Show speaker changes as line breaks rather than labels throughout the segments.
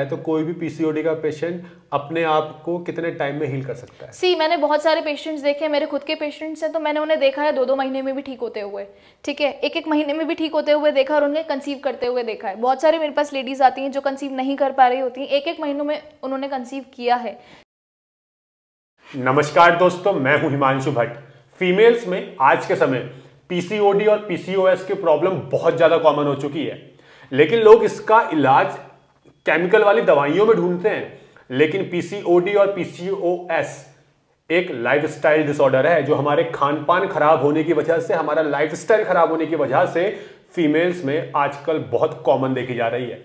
है तो कोई भी पीसीओडी का पेशेंट अपने आप को कितने टाइम में हील कर सकता है
सी मैंने बहुत सारे पेशेंट्स देखे हैं मेरे खुद के पेशेंट्स हैं तो मैंने उन्हें देखा है दो दो महीने में भी ठीक होते हुए ठीक है एक एक महीने में भी ठीक होते हुए देखा और उन्हें कंसीव करते हुए देखा है बहुत सारे मेरे पास लेडीज आती हैं जो कंसीव नहीं कर पा रही होती हैं एक एक महीनों में उन्होंने कंसीव किया है
नमस्कार दोस्तों मैं हूँ हिमांशु भट्ट फीमेल्स में आज के समय पीसीओडी और पीसीओएस की प्रॉब्लम बहुत ज़्यादा कॉमन हो चुकी है लेकिन लोग इसका इलाज केमिकल वाली दवाइयों में ढूंढते हैं लेकिन पीसीओडी और पीसीओएस एक लाइफस्टाइल डिसऑर्डर है जो हमारे खान पान खराब होने की वजह से हमारा लाइफस्टाइल खराब होने की वजह से फीमेल्स में आजकल बहुत कॉमन देखी जा रही है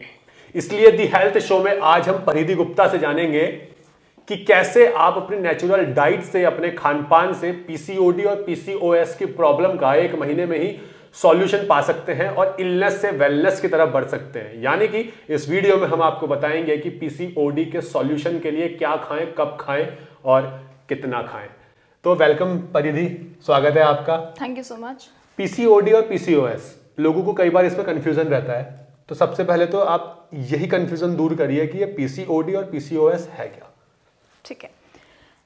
इसलिए दी हेल्थ शो में आज हम परिधि गुप्ता से जानेंगे कि कैसे आप अपने नेचुरल डाइट से अपने खान पान से पीसीओडी और पीसीओएस की प्रॉब्लम का एक महीने में ही सॉल्यूशन पा सकते हैं और इलनेस से वेलनेस की तरफ बढ़ सकते हैं यानी कि इस वीडियो में हम आपको बताएंगे कि पीसीओडी के सॉल्यूशन के लिए क्या खाएं कब खाएं और कितना खाएं तो वेलकम परिधि स्वागत है आपका
thank you so much
PCOD और पीसीओएस लोगों को कई बार इसमें कंफ्यूजन रहता है तो सबसे पहले तो आप यही कंफ्यूजन दूर करिए कि ये पीसीओडी और पीसीओएस है क्या
ठीक है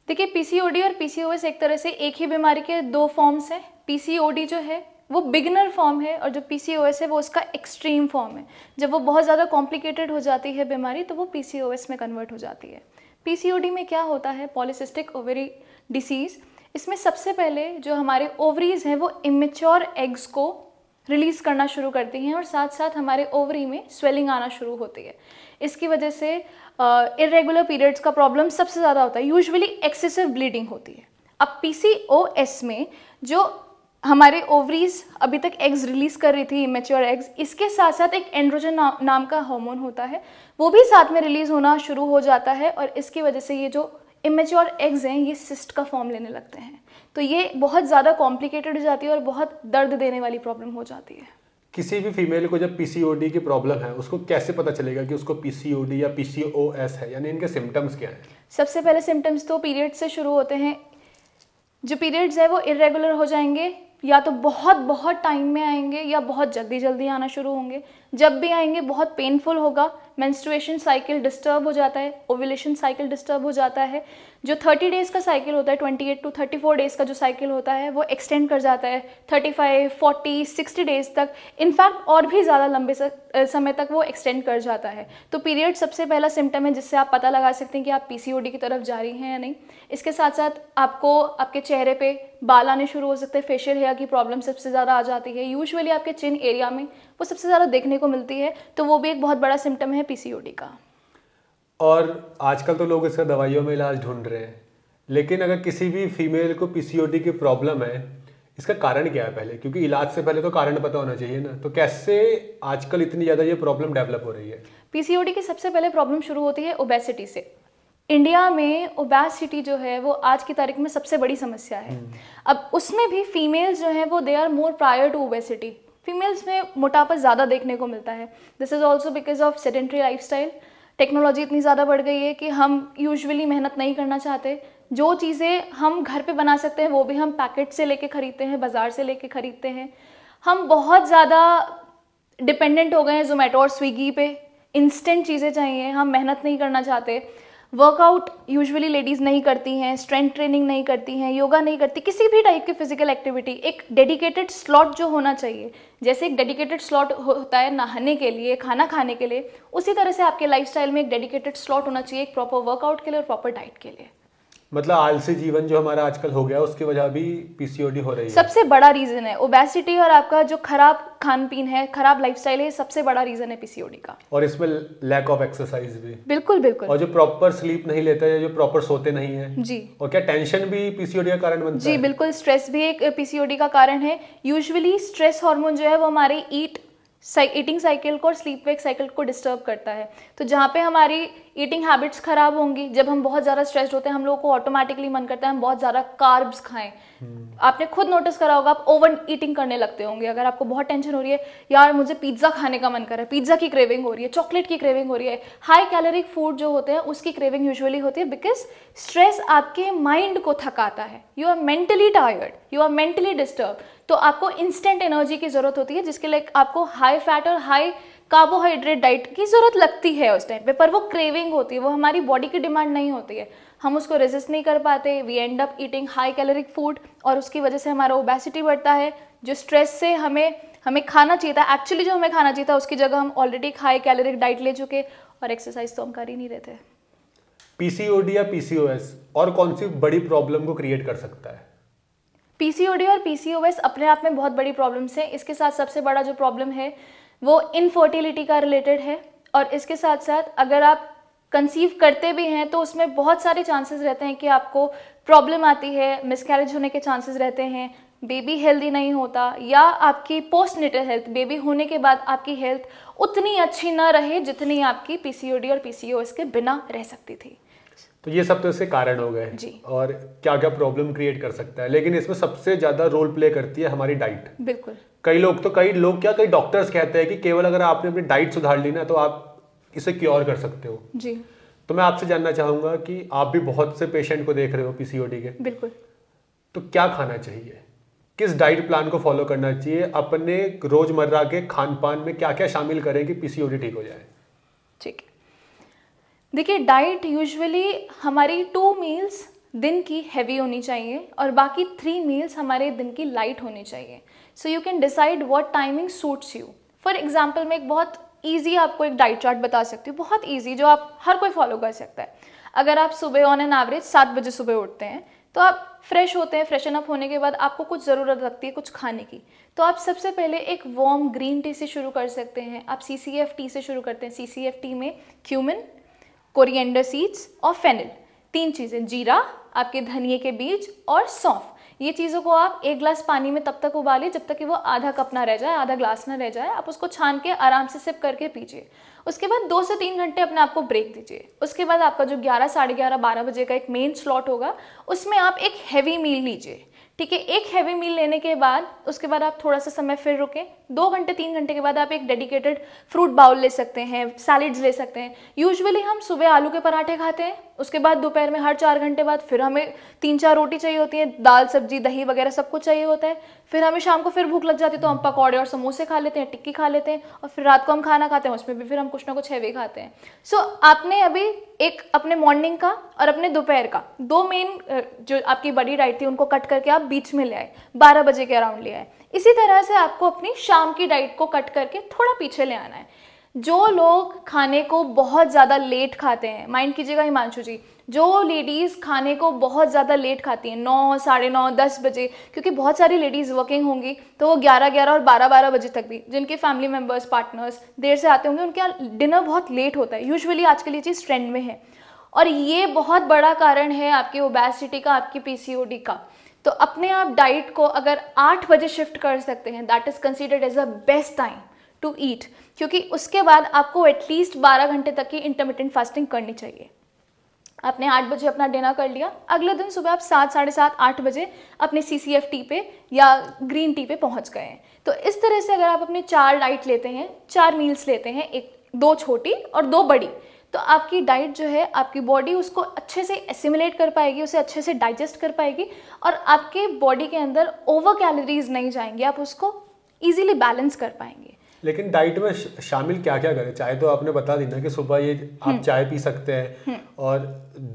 देखिए पीसीओडी और पीसीओएस एक तरह से एक ही बीमारी के दो फॉर्म्स हैं पीसीओडी जो है वो बिगनर फॉर्म है और जो पी है वो उसका एक्सट्रीम फॉर्म है जब वो बहुत ज़्यादा कॉम्प्लिकेटेड हो जाती है बीमारी तो वो पी में कन्वर्ट हो जाती है पी में क्या होता है पॉलिसिस्टिक ओवरी डिसीज़ इसमें सबसे पहले जो हमारे ओवरीज़ हैं वो इमेच्योर एग्स को रिलीज़ करना शुरू करती हैं और साथ साथ हमारे ओवरी में स्वेलिंग आना शुरू होती है इसकी वजह से इरेगुलर पीरियड्स का प्रॉब्लम सबसे ज़्यादा होता है यूजुअली एक्सेसिव ब्लीडिंग होती है अब पी में जो हमारे ओवरीज अभी तक एग्स रिलीज़ कर रही थी इमेच्योर एग्स इसके साथ साथ एक एंड्रोजन ना, नाम का हार्मोन होता है वो भी साथ में रिलीज़ होना शुरू हो जाता है और इसकी वजह से ये जो इमेच्योर एग्स हैं ये सिस्ट का फॉर्म लेने लगते हैं तो ये बहुत ज़्यादा कॉम्प्लिकेटेड हो जाती है और बहुत दर्द देने वाली प्रॉब्लम हो जाती है
किसी भी फीमेल को जब पीसीओडी की प्रॉब्लम है उसको कैसे पता चलेगा कि उसको पीसीओडी या पीसीओएस है यानी इनके सिम्टम्स क्या हैं
सबसे पहले सिम्टम्स तो पीरियड से शुरू होते हैं जो पीरियड्स है वो इरेगुलर हो जाएंगे या तो बहुत बहुत टाइम में आएंगे या बहुत जल्दी जल्दी आना शुरू होंगे जब भी आएंगे बहुत पेनफुल होगा मेंस्ट्रुएशन साइकिल डिस्टर्ब हो जाता है ओवुलेशन साइकिल डिस्टर्ब हो जाता है जो 30 डेज़ का साइकिल होता है 28 टू फोर डेज़ का जो साइकिल होता है वो एक्सटेंड कर जाता है 35, 40, 60 डेज़ तक इनफैक्ट और भी ज़्यादा लंबे समय तक वो एक्सटेंड कर जाता है तो पीरियड सबसे पहला सिम्टम है जिससे आप पता लगा सकते हैं कि आप पी की तरफ जा रही हैं या नहीं इसके साथ साथ आपको आपके चेहरे पर बाल आने शुरू हो सकते हैं फेशियल हेयर की प्रॉब्लम सबसे ज़्यादा आ जाती है यूजअली आपके चिन एरिया में वो सबसे ज़्यादा देखने को मिलती है तो वो भी एक बहुत बड़ा सिम्टम है पी का
और आजकल तो लोग इसका दवाइयों में इलाज ढूंढ रहे हैं लेकिन अगर किसी भी फीमेल को पी की प्रॉब्लम है इसका कारण क्या है पहले क्योंकि इलाज से पहले तो कारण पता होना चाहिए ना तो कैसे आजकल इतनी ज़्यादा ये प्रॉब्लम डेवलप हो रही है
पीसीओडी की सबसे पहले प्रॉब्लम शुरू होती है ओबेसिटी से इंडिया में ओबेसिटी जो है वो आज की तारीख में सबसे बड़ी समस्या है हम्म। अब उसमें भी फीमेल्स जो हैं वो they are more prior to obesity females में मोटापा ज़्यादा देखने को मिलता है this is also because of sedentary life technology इतनी ज़्यादा बढ़ गई है कि हम यूजुअली मेहनत नहीं करना चाहते जो चीज़ें हम घर पे बना सकते हैं वो भी हम पैकेट से लेके ख़रीदते हैं बाज़ार से लेके ख़रीदते हैं हम बहुत ज़्यादा डिपेंडेंट हो गए हैं जोमेटो और स्विगी पे इंस्टेंट चीज़ें चाहिए हम मेहनत नहीं करना चाहते वर्कआउट यूजुअली लेडीज़ नहीं करती हैं स्ट्रेंथ ट्रेनिंग नहीं करती हैं योगा नहीं करती किसी भी टाइप की फिजिकल एक्टिविटी एक डेडिकेटेड स्लॉट जो होना चाहिए जैसे एक डेडिकेटेड स्लॉट होता है नहाने के लिए खाना खाने के लिए उसी तरह से आपके लाइफ में एक डेडिकेटेड स्लॉट होना चाहिए एक प्रॉपर वर्कआउट के लिए और प्रॉपर डाइट के लिए
मतलब आलसी जीवन जो हमारा आजकल हो गया उसकी वजह भी पीसीओडी हो रही है सबसे
बड़ा रीजन है ओबेसिटी और आपका जो खराब खान पीन है खराब लाइफस्टाइल है सबसे बड़ा रीजन है पीसीओडी का
और इसमें लैक ऑफ एक्सरसाइज भी
बिल्कुल बिल्कुल और जो
प्रॉपर स्लीप नहीं लेते हैं जो प्रॉपर सोते नहीं है जी और क्या टेंशन भी पीसीओडी का कारण बनता जी, है
बिल्कुल स्ट्रेस भी एक पीसीओडी का कारण है यूजली स्ट्रेस हॉर्मोन जो है वो हमारे ईट ईटिंग साइकिल को और स्लीप वेक साइकिल को डिस्टर्ब करता है तो जहाँ पे हमारी ईटिंग हैबिट्स खराब होंगी जब हम बहुत ज़्यादा स्ट्रेस्ड होते हैं हम लोगों को ऑटोमेटिकली मन करता है हम बहुत ज़्यादा कार्ब्स खाएं hmm. आपने खुद नोटिस करा होगा आप ओवर ईटिंग करने लगते होंगे अगर आपको बहुत टेंशन हो रही है यार मुझे पिज्ज़ा खाने का मन कर रहा है पिज्ज़ा की क्रेविंग हो रही है चॉकलेट की क्रेविंग हो रही है हाई कैलोरिक फूड जो होते हैं उसकी क्रेविंग यूजली होती है बिकॉज स्ट्रेस आपके माइंड को थकाता है you are mentally tired you are mentally disturb तो आपको इंस्टेंट एनर्जी की ज़रूरत होती है जिसके लिए आपको हाई फैट और हाई कार्बोहाइड्रेट डाइट की ज़रूरत लगती है उस टाइम पे पर वो क्रेविंग होती है वो हमारी बॉडी की डिमांड नहीं होती है हम उसको रेजिस्ट नहीं कर पाते we end up eating high caloric food और उसकी वजह से हमारा ओबेसिटी बढ़ता है जो स्ट्रेस से हमें हमें खाना चाहिए था एक्चुअली जो हमें खाना चाहिए था उसकी जगह हम ऑलरेडी हाई कैलोरिक डाइट ले चुके और एक्सरसाइज तो हम कर ही नहीं रहे थे
पीसीओडी या पीसीओएस और कौन सी बड़ी प्रॉब्लम को क्रिएट कर सकता है
पीसीओडी और पीसीओएस अपने आप में बहुत बड़ी प्रॉब्लम्स हैं इसके साथ सबसे बड़ा जो प्रॉब्लम है वो इनफर्टिलिटी का रिलेटेड है और इसके साथ साथ अगर आप कंसीव करते भी हैं तो उसमें बहुत सारे चांसेस रहते हैं कि आपको प्रॉब्लम आती है मिसकैरेज होने के चांसेस रहते हैं बेबी हेल्दी नहीं होता या आपकी पोस्ट नेटल हेल्थ बेबी होने के बाद आपकी हेल्थ उतनी अच्छी ना रहे जितनी आपकी पीसीओडी और पीसीओएस के बिना रह सकती थी
तो ये सब तो इसके कारण हो गए जी और क्या क्या प्रॉब्लम क्रिएट कर सकता है लेकिन इसमें सबसे ज़्यादा रोल प्ले करती है हमारी डाइट बिल्कुल कई लोग तो कई लोग क्या कई डॉक्टर्स कहते हैं कि केवल अगर आपने अपनी डाइट सुधार ली ना तो आप इसे क्योर कर सकते हो जी तो मैं आपसे जानना चाहूंगा कि आप भी बहुत से पेशेंट को देख रहे हो पीसीओडी के बिल्कुल तो क्या खाना चाहिए किस डाइट प्लान को फॉलो करना चाहिए अपने रोजमर्रा के खान पान में क्या क्या शामिल करें कि पीसीओडी ठीक हो जाए ठीक
देखिए डाइट यूजुअली हमारी टू मील्स दिन की हैवी होनी चाहिए और बाकी थ्री मील्स हमारे दिन की लाइट होनी चाहिए so you can decide what timing suits you for example मैं एक बहुत ईजी आपको एक डाइट चार्ट बता सकती हूँ बहुत ईजी जो आप हर कोई फॉलो कर सकता है अगर आप सुबह ऑन एन एवरेज सात बजे सुबह उठते हैं तो आप फ्रेश होते हैं फ्रेशन अप होने के बाद आपको कुछ ज़रूरत लगती है कुछ खाने की तो आप सबसे पहले एक वॉर्म ग्रीन टी से शुरू कर सकते हैं आप सी सी एफ टी से शुरू करते हैं सी सी एफ टी में क्यूमिन कोरिएंडर सीड्स और फेनिल तीन चीज़ें जीरा आपके धनिए के बीज और सौंफ ये चीज़ों को आप एक ग्लास पानी में तब तक उबालिए जब तक कि वो आधा कप ना रह जाए आधा ग्लास ना रह जाए आप उसको छान के आराम से सिप करके पीजिए उसके बाद दो से तीन घंटे अपने आप को ब्रेक दीजिए उसके बाद आपका जो ग्यारह साढ़े ग्यारह बारह बजे का एक मेन स्लॉट होगा उसमें आप एक हैवी मील लीजिए ठीक है एक हैवी मील लेने के बाद उसके बाद आप थोड़ा सा समय फिर रुकें दो घंटे तीन घंटे के बाद आप एक डेडिकेटेड फ्रूट बाउल ले सकते हैं सैलड्स ले सकते हैं यूजुअली हम सुबह आलू के पराठे खाते हैं उसके बाद दोपहर में हर चार घंटे बाद फिर हमें तीन चार रोटी चाहिए होती है दाल सब्जी दही वगैरह सब कुछ चाहिए होता है फिर हमें शाम को फिर भूख लग जाती है तो हम पकौड़े और समोसे खा लेते हैं टिक्की खा लेते हैं और फिर रात को हम खाना खाते हैं उसमें भी फिर हम कुछ ना कुछ हैवी खाते हैं सो आपने अभी एक अपने मॉर्निंग का और अपने दोपहर का दो मेन जो आपकी बड़ी डाइट थी उनको कट करके आप बीच में ले आए बारह बजे के अराउंड ले आए इसी तरह से आपको अपनी शाम की डाइट को कट करके थोड़ा पीछे ले आना है जो लोग खाने को बहुत ज़्यादा लेट खाते हैं माइंड कीजिएगा हिमांशु जी जो लेडीज़ खाने को बहुत ज़्यादा लेट खाती हैं नौ साढ़े नौ दस बजे क्योंकि बहुत सारी लेडीज़ वर्किंग होंगी तो वो ग्यारह ग्यारह और बारह बारह बजे तक भी जिनके फैमिली मेम्बर्स पार्टनर्स देर से आते होंगे उनके यहाँ डिनर बहुत लेट होता है यूजअली आजकल ये चीज़ ट्रेंड में है और ये बहुत बड़ा कारण है आपकी ओबेसिटी का आपकी पी का तो अपने आप डाइट को अगर आठ बजे शिफ्ट कर सकते हैं that is considered as a best time to eat क्योंकि उसके बाद आपको एटलीस्ट बारह घंटे तक की इंटरमीडियंट फास्टिंग करनी चाहिए आपने आठ बजे अपना डिनर कर लिया अगले दिन सुबह आप सात साढ़े सात आठ बजे अपने सी सी एफ टी पे या ग्रीन टी पे पहुंच गए हैं तो इस तरह से अगर आप अपने चार डाइट लेते हैं चार मील्स लेते हैं एक दो छोटी और दो बड़ी तो आपकी डाइट जो है आपकी बॉडी उसको अच्छे से एसिमुलेट कर पाएगी उसे अच्छे से डाइजेस्ट कर पाएगी और आपके बॉडी के अंदर ओवर कैलोरीज नहीं जाएंगे आप उसको ईजिली बैलेंस कर
पाएंगे लेकिन डाइट में शामिल क्या क्या करें चाय तो आपने बता दी ना कि सुबह ये आप हम्म। चाय पी सकते हैं हम्म। और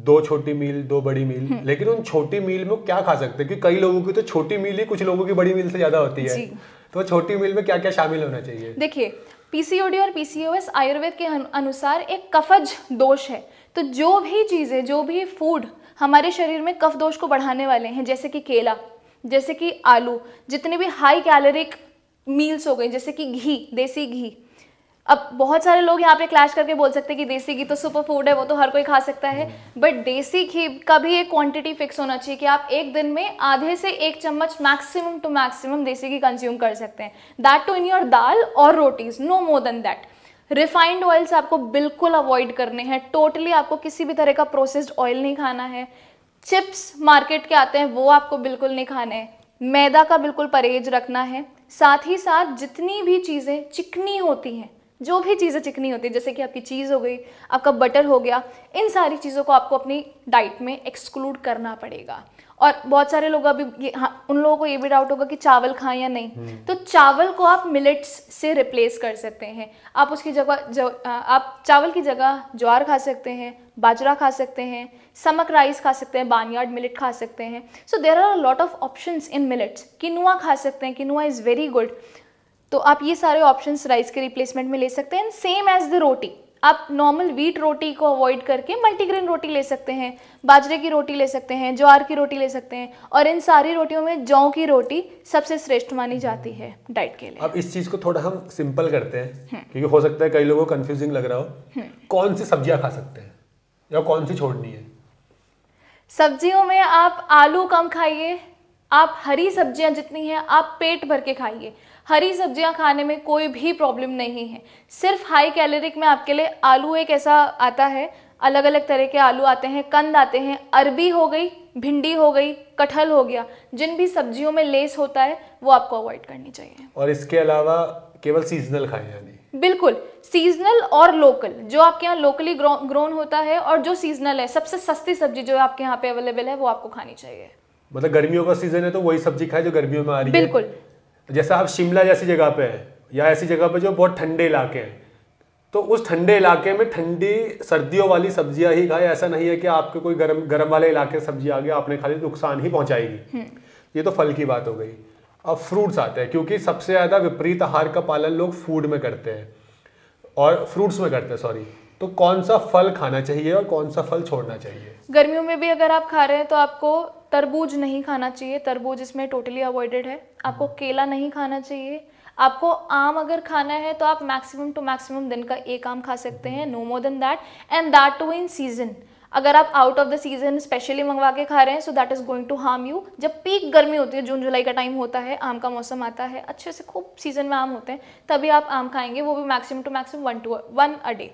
दो छोटी मील दो बड़ी मील हम्म। लेकिन उन छोटी मील में क्या खा सकते हैं कि कई लोगों की तो छोटी मील ही कुछ लोगों की बड़ी मील से ज़्यादा होती है तो छोटी मील में क्या क्या शामिल होना चाहिए
देखिए पीसीओडी और पीसीओएस आयुर्वेद के अनुसार एक कफज दोष है तो जो भी चीज़ें जो भी फूड हमारे शरीर में कफ दोष को बढ़ाने वाले हैं जैसे कि केला जैसे कि आलू जितने भी हाई कैलोरिक मील्स हो गए जैसे कि घी देसी घी अब बहुत सारे लोग यहाँ पे क्लैश करके बोल सकते हैं कि देसी घी तो सुपर फूड है वो तो हर कोई खा सकता है बट हम्म। देसी घी का भी एक क्वांटिटी फिक्स होना चाहिए कि आप एक दिन में आधे से एक चम्मच मैक्सिमम टू मैक्सिमम देसी घी कंज्यूम कर सकते हैं that too in your dal और rotis no more than that refined oils आपको बिल्कुल अवॉइड करने हैं टोटली आपको किसी भी तरह का प्रोसेस्ड ऑयल नहीं खाना है चिप्स मार्केट के आते हैं वो आपको बिल्कुल नहीं खाने हैं मैदा का बिल्कुल परहेज रखना है साथ ही साथ जितनी भी चीज़ें चिकनी होती हैं जो भी चीज़ें चिकनी होती है जैसे कि आपकी चीज़ हो गई आपका बटर हो गया इन सारी चीज़ों को आपको अपनी डाइट में एक्सक्लूड करना पड़ेगा और बहुत सारे लोग अभी ये हाँ उन लोगों को ये भी डाउट होगा कि चावल खाएं या नहीं हम्म। तो चावल को आप मिलेट्स से रिप्लेस कर सकते हैं आप उसकी जगह जो आप चावल की जगह ज्वार खा सकते हैं बाजरा खा सकते हैं समक राइस खा सकते हैं बानियार्ड मिलेट खा सकते हैं so there are lot of option in millets quinoa खा सकते हैं किनुआ इज़ वेरी गुड तो आप ये सारे ऑप्शन राइस के रिप्लेसमेंट में ले सकते हैं सेम एज द रोटी आप नॉर्मल वीट रोटी को अवॉइड करके मल्टीग्रेन रोटी ले सकते हैं बाजरे की रोटी ले सकते हैं ज्वार की रोटी ले सकते हैं और इन सारी रोटियों में जौ की रोटी सबसे श्रेष्ठ मानी जाती है
डाइट के लिए अब इस चीज़ को थोड़ा हम सिंपल करते हैं हम्म। क्योंकि हो सकता है कई लोगों को कंफ्यूजिंग लग रहा हो हम्म। कौन सी सब्जियां खा सकते हैं या कौन सी छोड़नी है
सब्जियों में आप आलू कम खाइए आप हरी सब्जियां जितनी हैं आप पेट भर के खाइए हरी सब्जियां खाने में कोई भी प्रॉब्लम नहीं है सिर्फ हाई कैलोरिक में आपके लिए आलू एक ऐसा आता है अलग अलग तरह के आलू आते हैं कंद आते हैं अरबी हो गई भिंडी हो गई कटहल हो गया जिन भी सब्जियों में लेस होता है वो आपको अवॉइड करनी चाहिए
और इसके अलावा केवल सीजनल खाएं यानी
बिल्कुल सीजनल और लोकल जो आपके यहाँ लोकली ग्रोन होता है और जो सीजनल है सबसे सस्ती सब्जी जो आपके यहाँ पे अवेलेबल है वो आपको खानी चाहिए
मतलब गर्मियों का सीजन है तो वही सब्जी खाए जो गर्मियों में आ रही है बिल्कुल जैसा आप शिमला जैसी जगह पे हैं या ऐसी जगह पे जो बहुत ठंडे इलाके हैं तो उस ठंडे इलाके में ठंडी सर्दियों वाली सब्जियां ही खाए ऐसा नहीं है कि आपके कोई गर्म गर्म वाले इलाके सब्जी आ गया आपने खाली नुकसान ही पहुंचाएगी हम्म। ये तो फल की बात हो गई अब फ्रूट्स आते हैं क्योंकि सबसे ज़्यादा विपरीत आहार का पालन लोग फूड में करते हैं और फ्रूट्स में करते हैं सॉरी तो कौन सा फल खाना चाहिए और कौन सा फल छोड़ना चाहिए
गर्मियों में भी अगर आप खा रहे हैं तो आपको तरबूज नहीं खाना चाहिए तरबूज इसमें टोटली अवॉइडेड है आपको हम्म। केला नहीं खाना चाहिए आपको आम अगर खाना है तो आप मैक्सिमम टू मैक्सिमम दिन का एक आम खा सकते हैं no more than that and that too in season अगर आप out of the season specially मंगवा के खा रहे हैं so that is going to harm you जब पीक गर्मी होती है जून जुलाई का टाइम होता है आम का मौसम आता है अच्छे से खूब सीजन में आम होते हैं तभी आप आम खाएंगे वो भी maximum to maximum one two one a day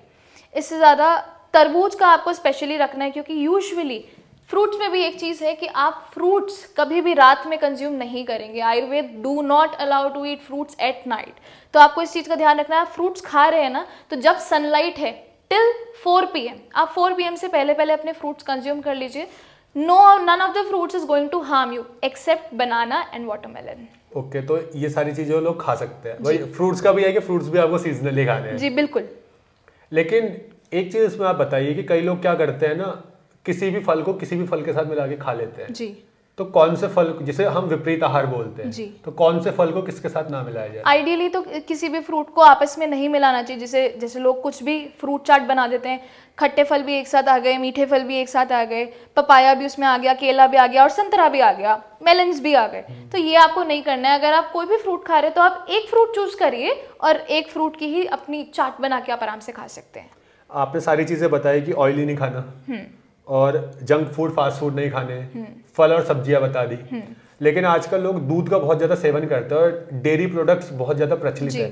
इससे ज़्यादा तरबूज का आपको स्पेशली रखना है क्योंकि यूजली फ्रूट्स में भी एक चीज़ है कि आप फ्रूट्स कभी भी रात में कंज्यूम नहीं करेंगे Ayurveda do not allow to eat fruits at night तो आपको इस चीज़ का ध्यान रखना है आप फ्रूट्स खा रहे हैं ना तो जब सनलाइट है टिल 4 एम आप 4 पीएम से पहले पहले अपने फ्रूट्स कंज्यूम कर लीजिए no none of the fruits is going to harm you except banana and watermelon
okay तो ये सारी चीज़ें लोग खा सकते हैं भाई फ्रूट्स का भी है कि फ्रूट्स भी आपको सीजनली खाने हैं जी बिल्कुल लेकिन एक चीज़ इसमें आप बताइए कि कई लोग क्या करते हैं ना किसी भी फल को किसी भी फल के साथ मिला के खा लेते हैं जी तो कौन से फल जिसे हम विपरीत आहार बोलते हैं तो कौन से फल को किसके साथ ना मिलाया जाए
आइडियली तो किसी भी फ्रूट को आपस में नहीं मिलाना चाहिए जिसे जैसे लोग कुछ भी फ्रूट चाट बना देते हैं खट्टे फल भी एक साथ आ गए मीठे फल भी एक साथ आ गए पपाया भी उसमें आ गया केला भी आ गया और संतरा भी आ गया मेलन्स भी आ गए हम्म। तो ये आपको नहीं करना है अगर आप कोई भी फ्रूट खा रहे तो आप एक फ्रूट चूज करिए और एक फ्रूट की ही अपनी चाट बना के आप आराम से खा सकते हैं
आपने सारी चीज़ें बताई कि ऑयली नहीं खाना हम्म। और जंक फूड फास्ट फूड नहीं खाने फल और सब्जियां बता दी लेकिन आजकल लोग दूध का बहुत ज़्यादा सेवन करते हैं और डेयरी प्रोडक्ट्स बहुत ज़्यादा प्रचलित है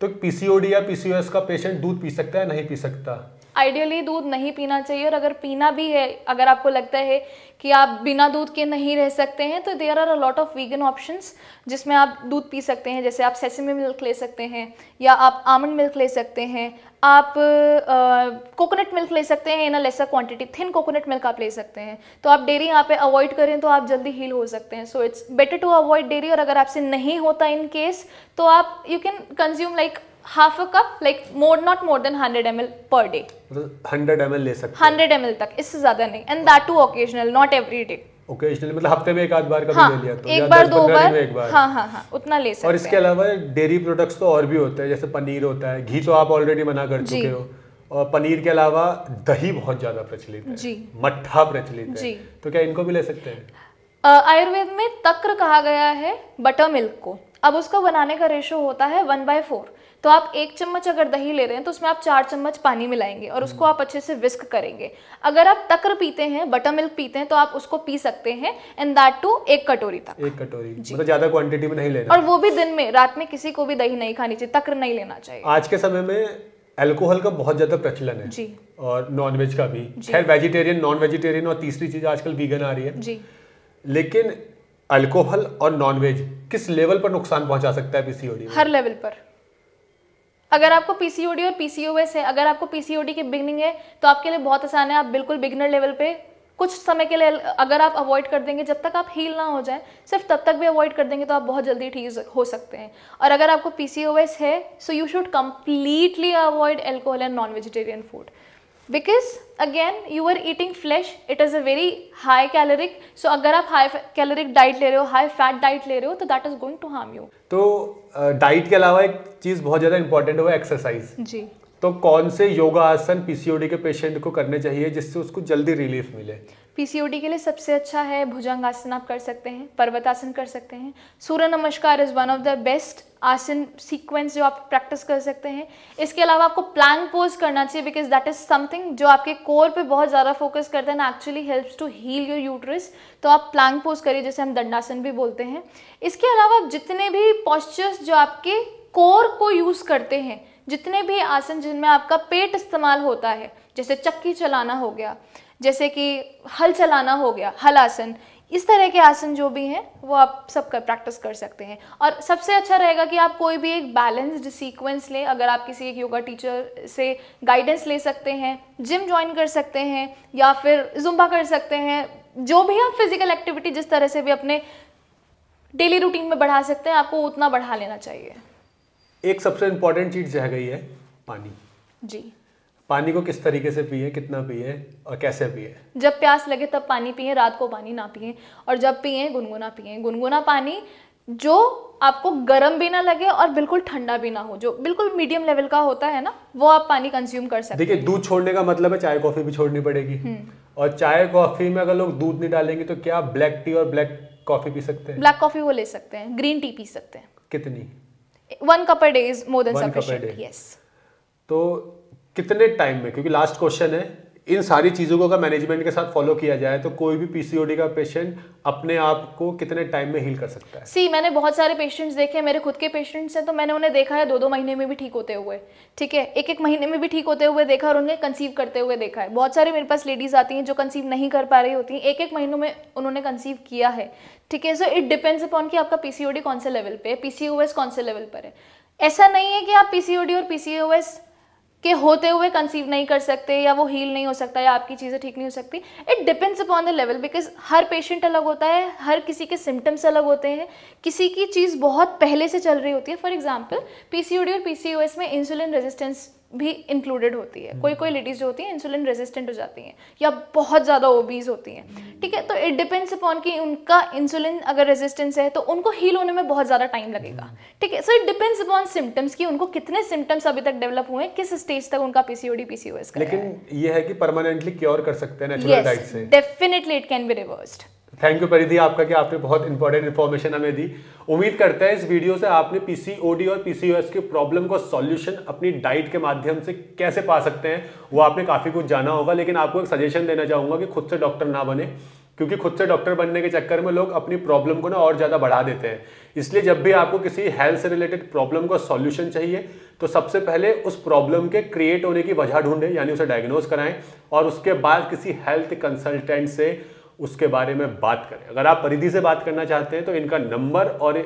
तो पीसीओडी या पीसीओएस का पेशेंट दूध पी सकता है नहीं पी सकता
आइडियली दूध नहीं पीना चाहिए और अगर पीना भी है अगर आपको लगता है कि आप बिना दूध के नहीं रह सकते हैं तो there are a lot of vegan options जिसमें आप दूध पी सकते हैं जैसे आप सेसमी मिल्क ले सकते हैं या आप आमंड मिल्क ले सकते हैं आप कोकोनट मिल्क ले सकते हैं in a lesser quantity thin coconut milk आप ले सकते हैं तो आप डेयरी यहाँ पे अवॉइड करें तो आप जल्दी हील हो सकते हैं so it's better to avoid dairy और अगर आपसे नहीं होता इन केस तो आप you can consume like half a cup like more not more than hundred M L per day
hundred M L ले सकते
हंड्रेड एम एल तक इससे ज्यादा नहीं and that too occasional not every day
occasionally मतलब हफ्ते में एक आध बार कभी हाँ, ले लिया तो एक बार दो बार, एक बार हाँ
हाँ हाँ उतना ले सकते और इसके अलावा
डेयरी प्रोडक्ट्स तो और भी होते हैं जैसे पनीर होता है घी तो आप ऑलरेडी मना कर चुके हो और पनीर के अलावा दही बहुत ज्यादा प्रचलित है मट्ठा प्रचलित है तो क्या इनको भी ले सकते
हैं आयुर्वेद में तक्र कहा गया है बटर मिल्क को अब उसका बनाने का रेशो होता है वन बाय फोर तो आप एक चम्मच अगर दही ले रहे हैं तो उसमें आप चार चम्मच पानी मिलाएंगे और उसको आप अच्छे से विस्क करेंगे अगर आप तकर पीते हैं बटर मिल्क पीते हैं तो आप उसको पी सकते हैं एंड दैट टू एक कटोरी तक
एक कटोरी मतलब ज्यादा क्वांटिटी में नहीं लेना और वो भी दिन
में रात में किसी को भी दही नहीं खानी चाहिए तकर नहीं लेना चाहिए
आज के समय में एल्कोहल का बहुत ज़्यादा प्रचलन है जी और नॉनवेज का भी खैर वेजिटेरियन नॉन वेजिटेरियन और तीसरी चीज़ आजकल वीगन आ रही है जी लेकिन अल्कोहल और नॉनवेज किस लेवल पर नुकसान पहुंचा सकता है पीसीओडी हर
लेवल पर अगर आपको पीसीओडी और पीसीओएस है अगर आपको पीसीओडी की बिगनिंग है तो आपके लिए बहुत आसान है आप बिल्कुल बिगनर लेवल पे कुछ समय के लिए अगर आप अवॉइड कर देंगे जब तक आप हील ना हो जाए सिर्फ तब तक भी अवॉइड कर देंगे तो आप बहुत जल्दी ठीक हो सकते हैं और अगर आपको पीसीओएस है so you should completely avoid alcohol and non vegetarian food because again you are eating flesh it is a very high caloric so अगर आप हाई कैलोरिक डाइट ले रहे हो हाई फैट डाइट ले रहे हो तो that is going to harm you
तो डाइट के अलावा एक चीज़ बहुत ज़्यादा इंपॉर्टेंट है वो एक्सरसाइज जी तो कौन से योगा आसन पीसीओडी के पेशेंट को करने चाहिए जिससे उसको जल्दी रिलीफ मिले
पीसीओडी के लिए सबसे अच्छा है भुजंगासन आप कर सकते हैं पर्वतासन कर सकते हैं Surya Namaskar is one of the best asana sequence जो आप प्रैक्टिस कर सकते हैं इसके अलावा आपको प्लैंक पोज करना चाहिए बिकॉज दैट इज़ समथिंग जो आपके कोर पे बहुत ज़्यादा फोकस करता है ना actually helps to heal your uterus तो आप प्लैंक पोज करिए जैसे हम दंडासन भी बोलते हैं इसके अलावा आप जितने भी पॉस्चर्स जो आपके कोर को यूज़ करते हैं जितने भी आसन जिनमें आपका पेट इस्तेमाल होता है जैसे चक्की चलाना हो गया जैसे कि हल चलाना हो गया हल आसन इस तरह के आसन जो भी हैं वो आप सब कर प्रैक्टिस कर सकते हैं और सबसे अच्छा रहेगा कि आप कोई भी एक बैलेंस्ड सीक्वेंस लें अगर आप किसी एक योगा टीचर से गाइडेंस ले सकते हैं जिम ज्वाइन कर सकते हैं या फिर जुम्बा कर सकते हैं जो भी आप फिजिकल एक्टिविटी जिस तरह से भी अपने डेली रूटीन में बढ़ा सकते हैं आपको उतना बढ़ा लेना चाहिए
एक सबसे इम्पोर्टेंट चीज़ रह गई है पानी जी पानी को किस तरीके से पिए कितना पिए और कैसे पिए
जब प्यास लगे तब पानी पिए रात को पानी ना पिए और जब पिए गुनगुना पिए गुनगुना पानी जो आपको गर्म भी ना लगे और बिल्कुल ठंडा भी ना हो जो बिल्कुल मीडियम लेवल का होता है ना वो आप पानी कंज्यूम कर सकते देखिए दूध
छोड़ने का मतलब है चाय कॉफी भी छोड़नी पड़ेगी हम्म। और चाय कॉफी में अगर लोग दूध नहीं डालेंगे तो क्या ब्लैक टी और ब्लैक कॉफी पी सकते हैं ब्लैक
कॉफी वो ले सकते हैं ग्रीन टी पी सकते हैं कितनी one cup day is more than sufficient yes
तो कितने टाइम में क्योंकि लास्ट क्वेश्चन है इन सारी चीज़ों को अगर मैनेजमेंट के साथ फॉलो किया जाए तो कोई भी पीसीओडी का पेशेंट अपने आप को कितने टाइम में हील कर सकता है
सी मैंने बहुत सारे पेशेंट्स देखे मेरे खुद के पेशेंट्स हैं तो मैंने उन्हें देखा है दो दो महीने में भी ठीक होते हुए ठीक है एक एक महीने में भी ठीक होते हुए देखा और उन्हें कंसीव करते हुए देखा है बहुत सारे मेरे पास लेडीज़ आती हैं जो कंसीव नहीं कर पा रही होती हैं एक एक महीनों में उन्होंने कंसीव किया है ठीक है सो इट डिपेंड्स अपॉन कि आपका पीसीओडी कौन से लेवल पे है पीसीओएस कौन से लेवल पर है ऐसा नहीं है कि आप पीसीओडी और पीसीओएस के होते हुए कंसीव नहीं कर सकते या वो हील नहीं हो सकता या आपकी चीज़ें ठीक नहीं हो सकती it depends upon the level because हर पेशेंट अलग होता है हर किसी के सिम्टम्स अलग होते हैं किसी की चीज़ बहुत पहले से चल रही होती है फॉर एग्जाम्पल पी और पी में इंसुलिन रेजिस्टेंस भी इंक्लूडेड होती है कोई कोई लेडीज जो होती हैं इंसुलिन रेजिस्टेंट हो जाती हैं या बहुत ज़्यादा ओबीज होती हैं ठीक है तो इट डिपेंड्स अपॉन कि उनका इंसुलिन अगर रेजिस्टेंस है तो उनको हील होने में बहुत ज़्यादा टाइम लगेगा ठीक है so it depends upon symptoms कि उनको कितने सिम्टम्स अभी तक डेवलप हुए किस स्टेज तक उनका पीसीओडी एस लेकिन
ये है कि परमानेंटली क्योर कर सकते हैं
definitely it can be reversed
thank you Paridhi आपका कि आपने बहुत इंपॉर्टेंट इन्फॉर्मेशन हमें दी उम्मीद करते हैं इस वीडियो से आपने पीसीओडी और पीसीओएस के प्रॉब्लम का सॉल्यूशन अपनी डाइट के माध्यम से कैसे पा सकते हैं वो आपने काफ़ी कुछ जाना होगा लेकिन आपको एक सजेशन देना चाहूँगा कि खुद से डॉक्टर ना बने क्योंकि खुद से डॉक्टर बनने के चक्कर में लोग अपनी प्रॉब्लम को ना और ज़्यादा बढ़ा देते हैं इसलिए जब भी आपको किसी हेल्थ से रिलेटेड प्रॉब्लम का सॉल्यूशन चाहिए तो सबसे पहले उस प्रॉब्लम के क्रिएट होने की वजह ढूंढें यानी उसे डायग्नोज कराएं और उसके बाद किसी हेल्थ कंसल्टेंट से उसके बारे में बात करें अगर आप परिधि से बात करना चाहते हैं तो इनका नंबर और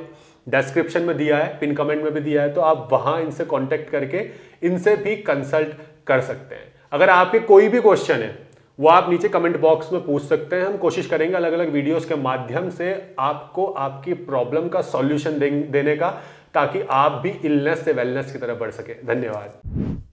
डिस्क्रिप्शन में दिया है पिन कमेंट में भी दिया है तो आप वहाँ इनसे कॉन्टैक्ट करके इनसे भी कंसल्ट कर सकते हैं अगर आपके कोई भी क्वेश्चन है वो आप नीचे कमेंट बॉक्स में पूछ सकते हैं हम कोशिश करेंगे अलग अलग वीडियोस के माध्यम से आपको आपकी प्रॉब्लम का सॉल्यूशन देने का ताकि आप भी इलनेस से वेलनेस की तरफ बढ़ सके धन्यवाद